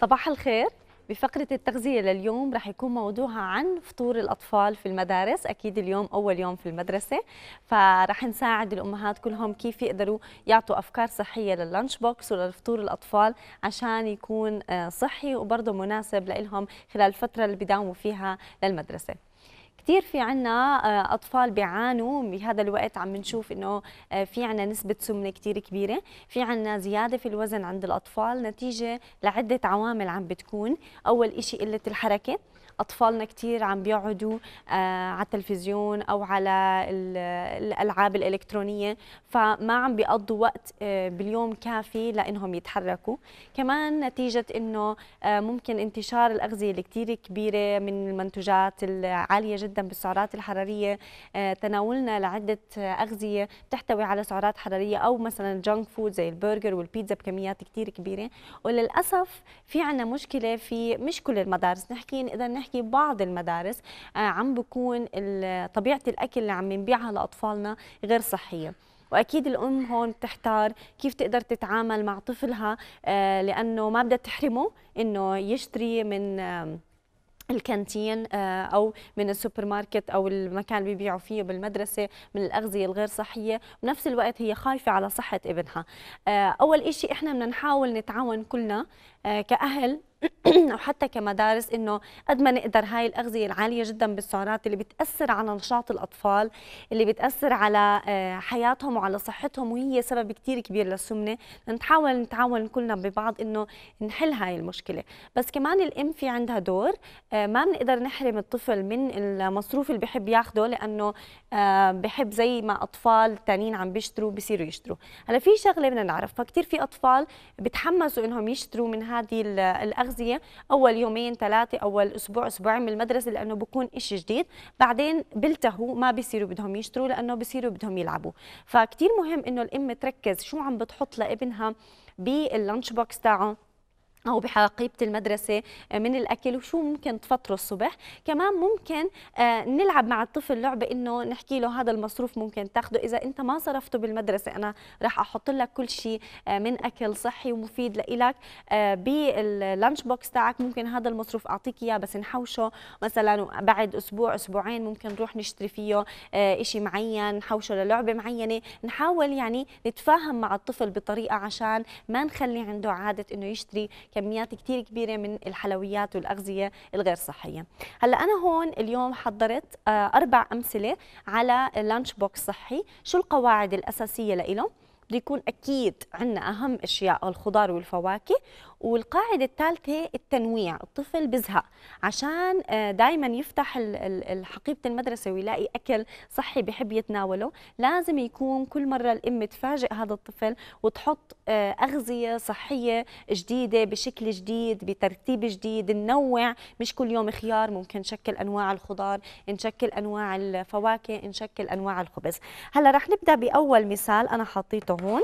صباح الخير بفقرة التغذية لليوم رح يكون موضوعها عن فطور الأطفال في المدارس أكيد اليوم أول يوم في المدرسة فرح نساعد الأمهات كلهم كيف يقدروا يعطوا أفكار صحية لللانش بوكس وللفطور الأطفال عشان يكون آه، صحي وبرضه مناسب لهم خلال الفترة اللي بيداوموا فيها للمدرسة كثير في عنا آه، اطفال بيعانوا بهذا الوقت عم نشوف انه آه، في عنا نسبه سمنه كثير كبيره في عنا زياده في الوزن عند الاطفال نتيجه لعده عوامل عم بتكون اول شيء قله الحركه اطفالنا كثير عم بيقعدوا آه، على التلفزيون او على الالعاب الالكترونيه فما عم بيقضوا وقت آه، باليوم كافي لانهم يتحركوا كمان نتيجه انه آه، ممكن انتشار الاغذيه اللي كثير كبيره من المنتوجات العاليه جدا بالسعرات الحراريه تناولنا لعده اغذيه بتحتوي على سعرات حراريه او مثلا جانك فود زي البرجر والبيتزا بكميات كثير كبيره وللاسف في عندنا مشكله في مش كل المدارس نحكي اذا نحكي نحكي بعض المدارس آه، عم بكون طبيعه الاكل اللي عم نبيعها لاطفالنا غير صحيه واكيد الام هون بتحتار كيف تقدر تتعامل مع طفلها آه، لانه ما بدها تحرمه انه يشتري من الكانتين آه، او من السوبر ماركت او المكان اللي بيبيعوا فيه بالمدرسه من الاغذيه الغير صحيه بنفس الوقت هي خايفه على صحه ابنها اول شيء احنا بدنا نحاول نتعاون كلنا كاهل او حتى كمدارس انه قد ما نقدر هاي الاغذيه العاليه جدا بالسعرات اللي بتاثر على نشاط الاطفال اللي بتاثر على آه، حياتهم وعلى صحتهم وهي سبب كثير كبير للسمنه نتحاول نتعاون كلنا ببعض انه نحل هاي المشكله بس كمان الام في عندها دور آه، ما بنقدر نحرم الطفل من المصروف اللي بحب ياخده لانه آه، بحب زي ما اطفال تانيين عم بيشتروا بصيروا يشتروا هلا في شغله بدنا نعرفها كثير في اطفال بتحمسوا انهم يشتروا من هذه الاغذيه بالمية أول يومين ثلاثة أول أسبوع أسبوعين من المدرسة لأنه بكون إشي جديد بعدين بلتهوا ما بيصيروا بدهم يشتروا لأنه بيصيروا بدهم يلعبوا فكتير مهم إنه الأم تركز شو عم بتحط لابنها باللانش بوكس تاعه أو بحقيبة المدرسة آه، من الأكل وشو ممكن تفطروا الصبح كمان ممكن آه، نلعب مع الطفل لعبة إنه نحكي له هذا المصروف ممكن تاخده إذا أنت ما صرفته بالمدرسة أنا راح أحط لك كل شيء آه، من أكل صحي ومفيد لإلك باللانش بوكس تاعك ممكن هذا المصروف أعطيك إياه بس نحوشه مثلا بعد أسبوع أسبوعين ممكن نروح نشتري فيه إشي معين نحوشه للعبة معينة نحاول يعني نتفاهم مع الطفل بطريقة عشان ما نخلي عنده عادة إنه يشتري كميات كثير كبيره من الحلويات والاغذيه الغير صحيه هلا انا هون اليوم حضرت آه، اربع امثله على لانش بوكس صحي شو القواعد الاساسيه لإله بده يكون اكيد عندنا اهم اشياء الخضار والفواكه والقاعده الثالثه التنويع الطفل بزهق عشان آه، دائما يفتح حقيبه المدرسه ويلاقي اكل صحي بحب يتناوله لازم يكون كل مره الام تفاجئ هذا الطفل وتحط آه، اغذيه صحيه جديده بشكل جديد بترتيب جديد ننوع مش كل يوم خيار ممكن نشكل انواع الخضار نشكل انواع الفواكه نشكل انواع الخبز هلا رح نبدا باول مثال انا حطيته هون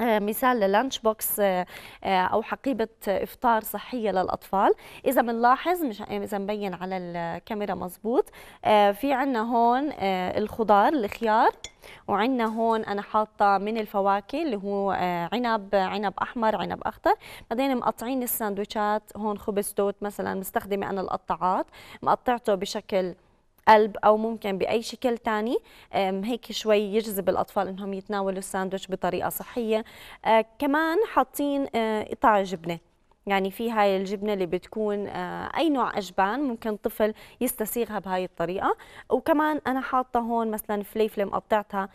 آه، مثال للانش بوكس آه، آه، او حقيبه افطار صحيه للاطفال اذا بنلاحظ مش اذا مبين على الكاميرا مزبوط في عندنا هون الخضار الخيار وعندنا هون انا حاطه من الفواكه اللي هو عنب عنب احمر عنب اخضر بعدين مقطعين الساندويتشات هون خبز توت مثلا مستخدمه انا القطاعات مقطعته بشكل قلب او ممكن باي شكل ثاني هيك شوي يجذب الاطفال انهم يتناولوا الساندويتش بطريقه صحيه آه، كمان حاطين قطع آه، جبنه يعني في هاي الجبنة اللي بتكون آه، أي نوع أجبان ممكن طفل يستسيغها بهاي الطريقة وكمان أنا حاطة هون مثلا فليفلة مقطعتها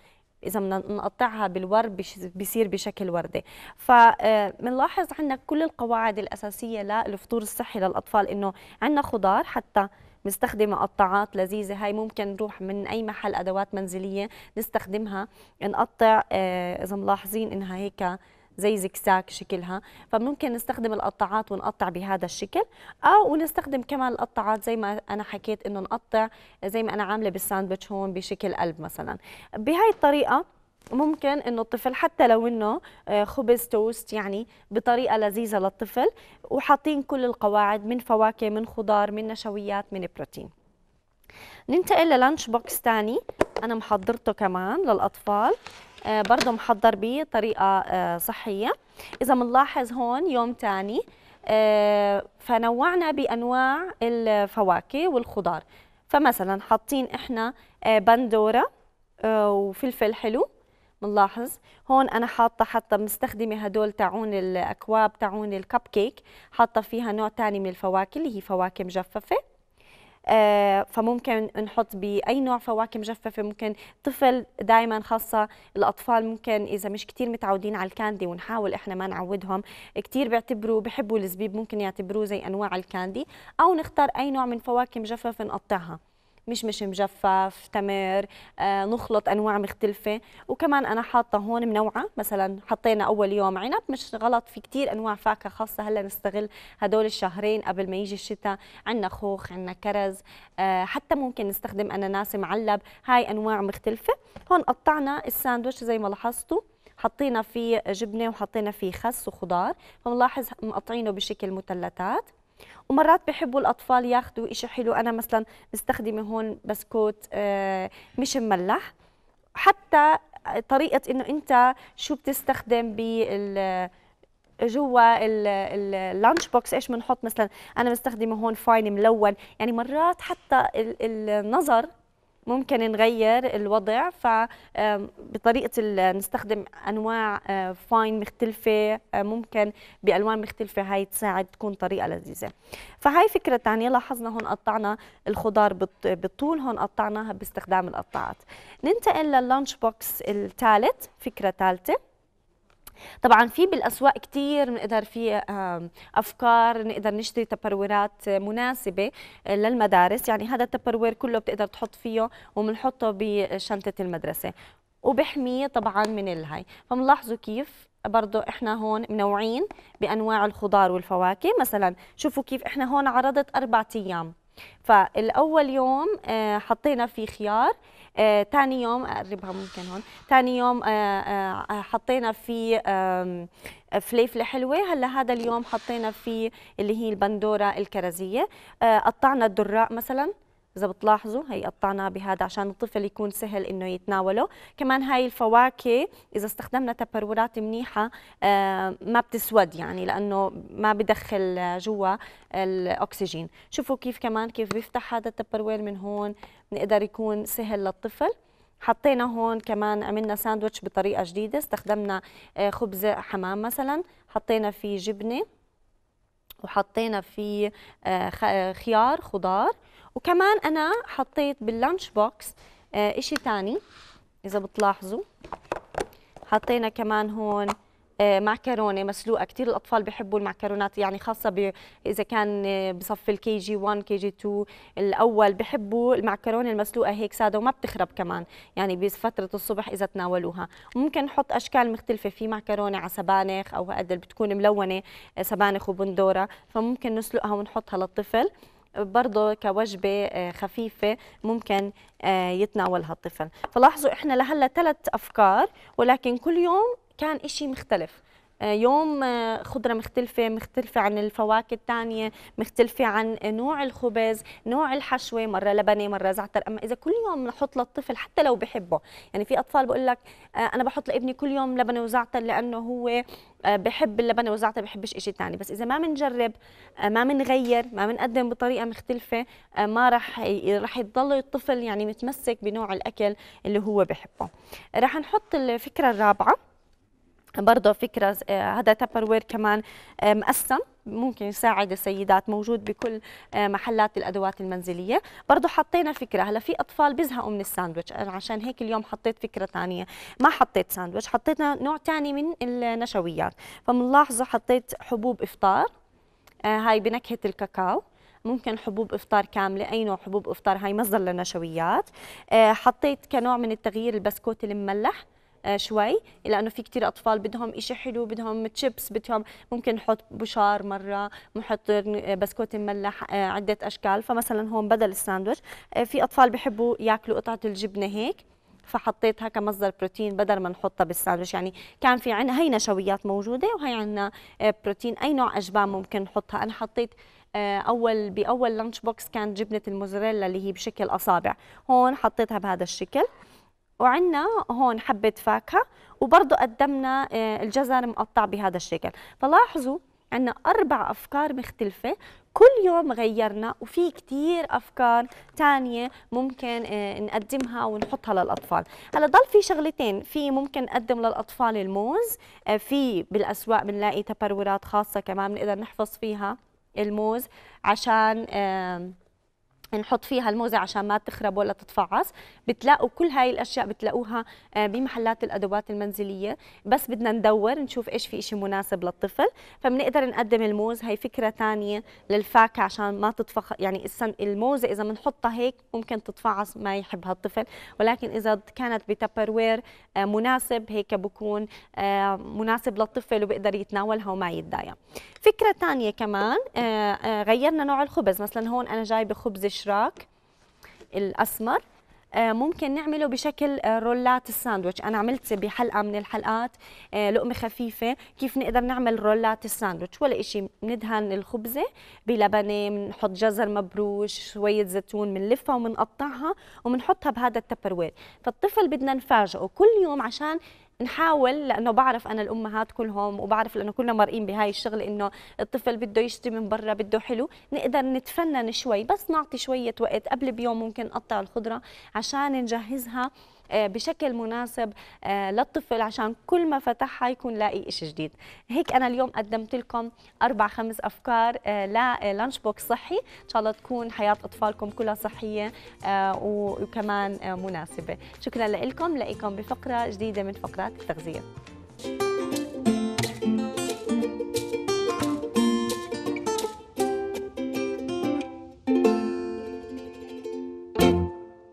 إذا بدنا نقطعها بالورد بيصير بشكل وردة فبنلاحظ عندنا كل القواعد الأساسية للفطور الصحي للأطفال إنه عندنا خضار حتى مستخدمه قطاعات لذيذه هاي ممكن نروح من اي محل ادوات منزليه نستخدمها نقطع آه، اذا ملاحظين انها هيك زي زكساك شكلها فممكن نستخدم القطاعات ونقطع بهذا الشكل او آه، نستخدم كمان القطاعات زي ما انا حكيت انه نقطع زي ما انا عامله بالساندويتش هون بشكل قلب مثلا بهاي الطريقه ممكن انه الطفل حتى لو انه آه، خبز توست يعني بطريقه لذيذه للطفل وحاطين كل القواعد من فواكه من خضار من نشويات من بروتين ننتقل للانش بوكس ثاني انا محضرته كمان للاطفال آه، برضه محضر بطريقه آه، صحيه اذا بنلاحظ هون يوم ثاني فنوعنا بانواع الفواكه والخضار فمثلا حاطين احنا بندوره وفلفل حلو بنلاحظ هون انا حاطه حتى مستخدمه هدول تاعون الاكواب تاعون الكب كيك حاطه فيها نوع ثاني من الفواكه اللي هي فواكه مجففه آه فممكن نحط باي نوع فواكه مجففه ممكن طفل دائما خاصه الاطفال ممكن اذا مش كثير متعودين على الكاندي ونحاول احنا ما نعودهم كثير بيعتبروا بحبوا الزبيب ممكن يعتبروه زي انواع الكاندي او نختار اي نوع من فواكه مجففه نقطعها مشمش مجفف تمر آه، نخلط انواع مختلفه وكمان انا حاطه هون منوعه مثلا حطينا اول يوم عنب مش غلط في كثير انواع فاكهه خاصه هلا نستغل هدول الشهرين قبل ما يجي الشتاء عندنا خوخ عندنا كرز آه، حتى ممكن نستخدم اناناس معلب هاي انواع مختلفه هون قطعنا الساندويتش زي ما لاحظتوا حطينا فيه جبنه وحطينا فيه خس وخضار فبنلاحظ مقطعينه بشكل مثلثات ومرات بحبوا الأطفال ياخذوا إشي حلو أنا مثلا مستخدمة هون بسكوت آه، مش مملح حتى طريقة إنه أنت شو بتستخدم بال جوا اللانش بوكس ايش بنحط مثلا انا مستخدمه هون فاين ملون يعني مرات حتى النظر ممكن نغير الوضع فبطريقة نستخدم أنواع فاين آه، مختلفة آه، ممكن بألوان مختلفة هاي تساعد تكون طريقة لذيذة فهاي فكرة تانية لاحظنا هون قطعنا الخضار بالطول هون قطعناها باستخدام القطاعات ننتقل لللانش بوكس الثالث فكرة ثالثة طبعا في بالاسواق كثير بنقدر في افكار نقدر نشتري تبرورات مناسبه آه، للمدارس يعني هذا التبرور كله بتقدر تحط فيه وبنحطه بشنطه المدرسه وبحميه طبعا من الهي فملاحظوا كيف برضو احنا هون منوعين بانواع الخضار والفواكه مثلا شوفوا كيف احنا هون عرضت اربع ايام فالاول يوم آه، حطينا فيه خيار ثاني آه، يوم اقربها ممكن هون ثاني يوم آه، حطينا فيه فليفله حلوه هلا هذا اليوم حطينا فيه اللي هي البندوره الكرزيه قطعنا الدراء مثلا اذا بتلاحظوا هي قطعناها بهذا عشان الطفل يكون سهل انه يتناوله كمان هاي الفواكه اذا استخدمنا تبرورات منيحه آه، ما بتسود يعني لانه ما بدخل جوا الاكسجين شوفوا كيف كمان كيف بيفتح هذا التبرور من هون بنقدر يكون سهل للطفل حطينا هون كمان عملنا ساندويتش بطريقه جديده استخدمنا آه، خبز حمام مثلا حطينا فيه جبنه وحطينا فيه آه، خيار خضار وكمان انا حطيت باللانش بوكس آه اشي تاني اذا بتلاحظوا حطينا كمان هون آه معكرونه مسلوقه كثير الاطفال بحبوا المعكرونات يعني خاصه اذا كان آه، بصف الكي جي 1 كي جي 2 الاول بحبوا المعكرونه المسلوقه هيك ساده وما بتخرب كمان يعني بفتره الصبح اذا تناولوها ممكن نحط اشكال مختلفه في معكرونه على سبانخ او هقد بتكون ملونه آه، سبانخ وبندوره فممكن نسلقها ونحطها للطفل برضه كوجبه آه، خفيفه ممكن آه، يتناولها الطفل فلاحظوا احنا لهلا ثلاث افكار ولكن كل يوم كان إشي مختلف آه، يوم آه، خضره مختلفه مختلفه عن الفواكه الثانيه مختلفه عن نوع الخبز نوع الحشوه مره لبني مره زعتر اما اذا كل يوم نحط للطفل حتى لو بحبه يعني في اطفال بقول لك آه، انا بحط لابني كل يوم لبنه وزعتر لانه هو بحب اللبنه والزعتر بحبش شيء ثاني بس اذا ما بنجرب ما بنغير ما بنقدم بطريقه مختلفه ما راح راح يضل الطفل يعني متمسك بنوع الاكل اللي هو بحبه راح نحط الفكره الرابعه برضه فكرة آه، هذا تابر وير كمان آه، مقسم ممكن يساعد السيدات موجود بكل آه، محلات الادوات المنزليه برضه حطينا فكره هلا في اطفال بيزهقوا من الساندويتش انا عشان هيك اليوم حطيت فكره ثانيه ما حطيت ساندويتش حطينا نوع ثاني من النشويات فملاحظه حطيت حبوب افطار هاي بنكهه الكاكاو ممكن حبوب افطار كامله اي نوع حبوب افطار هاي مصدر للنشويات حطيت كنوع من التغيير البسكوت المملح آه، شوي لانه في كثير اطفال بدهم شيء حلو بدهم تشيبس بدهم ممكن نحط بشار مره نحط آه، بسكوت مملح آه، عده اشكال فمثلا هون بدل الساندويتش في اطفال بحبوا ياكلوا قطعه الجبنه هيك فحطيتها كمصدر بروتين بدل ما نحطها بالساندويتش يعني كان في عندنا هي نشويات موجوده وهي عندنا بروتين اي نوع اجبان ممكن نحطها انا حطيت اول باول لانش بوكس كانت جبنه الموزاريلا اللي هي بشكل اصابع هون حطيتها بهذا الشكل وعندنا هون حبة فاكهة وبرضه قدمنا آه، الجزر مقطع بهذا الشكل فلاحظوا عندنا أربع أفكار مختلفة كل يوم غيرنا وفي كثير أفكار ثانيه ممكن آه، نقدمها ونحطها للأطفال هلا ضل في شغلتين في ممكن نقدم للأطفال الموز آه، في بالأسواق بنلاقي تبرورات خاصة كمان بنقدر نحفظ فيها الموز عشان نحط فيها الموزة عشان ما تخرب ولا تتفعص بتلاقوا كل هاي الأشياء بتلاقوها آه، بمحلات الأدوات المنزلية بس بدنا ندور نشوف إيش في إشي مناسب للطفل فبنقدر نقدم الموز هاي فكرة تانية للفاكهة عشان ما تتفخ يعني الموزة إذا بنحطها هيك ممكن تتفعص ما يحبها الطفل ولكن إذا كانت بتبروير آه، مناسب هيك بكون آه، مناسب للطفل وبقدر يتناولها وما يتضايق فكرة تانية كمان غيرنا نوع الخبز مثلا هون أنا جايبة خبز الاشراك الاسمر آه، ممكن نعمله بشكل آه، رولات الساندويتش انا عملت بحلقه من الحلقات آه، لقمه خفيفه كيف نقدر نعمل رولات الساندويتش ولا شيء بندهن الخبزه بلبنه بنحط جزر مبروش شويه زيتون بنلفها وبنقطعها وبنحطها بهذا التبروير فالطفل بدنا نفاجئه كل يوم عشان نحاول لانه بعرف انا الامهات كلهم وبعرف لانه كلنا مارقين بهاي الشغل انه الطفل بده يشتي من برا بده حلو نقدر نتفنن شوي بس نعطي شويه وقت قبل بيوم ممكن نقطع الخضره عشان نجهزها آه، بشكل مناسب آه، للطفل عشان كل ما فتحها يكون لاقي شيء جديد هيك انا اليوم قدمت لكم اربع خمس افكار آه، للانش بوكس صحي ان شاء الله تكون حياه اطفالكم كلها صحيه وكمان مناسبه شكرا لكم لاقيكم بفقره جديده من فقرات التغذيه